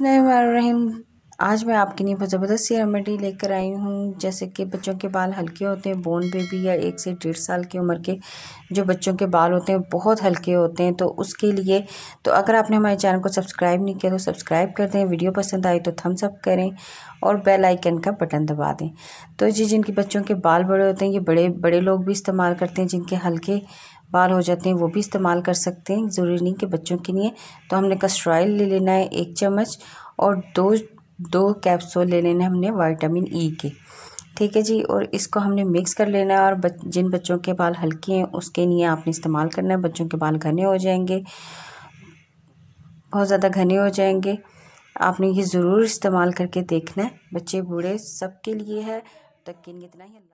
रहीम आज मैं आपके लिए बहुत ज़बरदस्त सी रेमेडी लेकर आई हूँ जैसे कि बच्चों के बाल हल्के होते हैं बोन बेबी या एक से डेढ़ साल की उम्र के जो बच्चों के बाल होते हैं बहुत हल्के होते हैं तो उसके लिए तो अगर आपने हमारे चैनल को सब्सक्राइब नहीं किया तो सब्सक्राइब कर दें वीडियो पसंद आई तो थम्सअप करें और बेल आइकन का बटन दबा दें तो जी जिनके बच्चों के बाल बड़े होते हैं ये बड़े बड़े लोग भी इस्तेमाल करते हैं जिनके हल्के बाल हो जाते हैं वो भी इस्तेमाल कर सकते हैं ज़रूरी नहीं कि बच्चों के लिए तो हमने कस्ट्राइल ऑयल ले लेना है एक चम्मच और दो दो कैप्सूल ले लेना है हमने वाइटामिन ई e के ठीक है जी और इसको हमने मिक्स कर लेना है और बच, जिन बच्चों के बाल हल्के हैं उसके लिए आपने इस्तेमाल करना है बच्चों के बाल घने हो जाएंगे बहुत ज़्यादा घने हो जाएंगे आपने ये ज़रूर इस्तेमाल करके देखना है बच्चे बूढ़े सबके लिए है तक के लिए इतना ही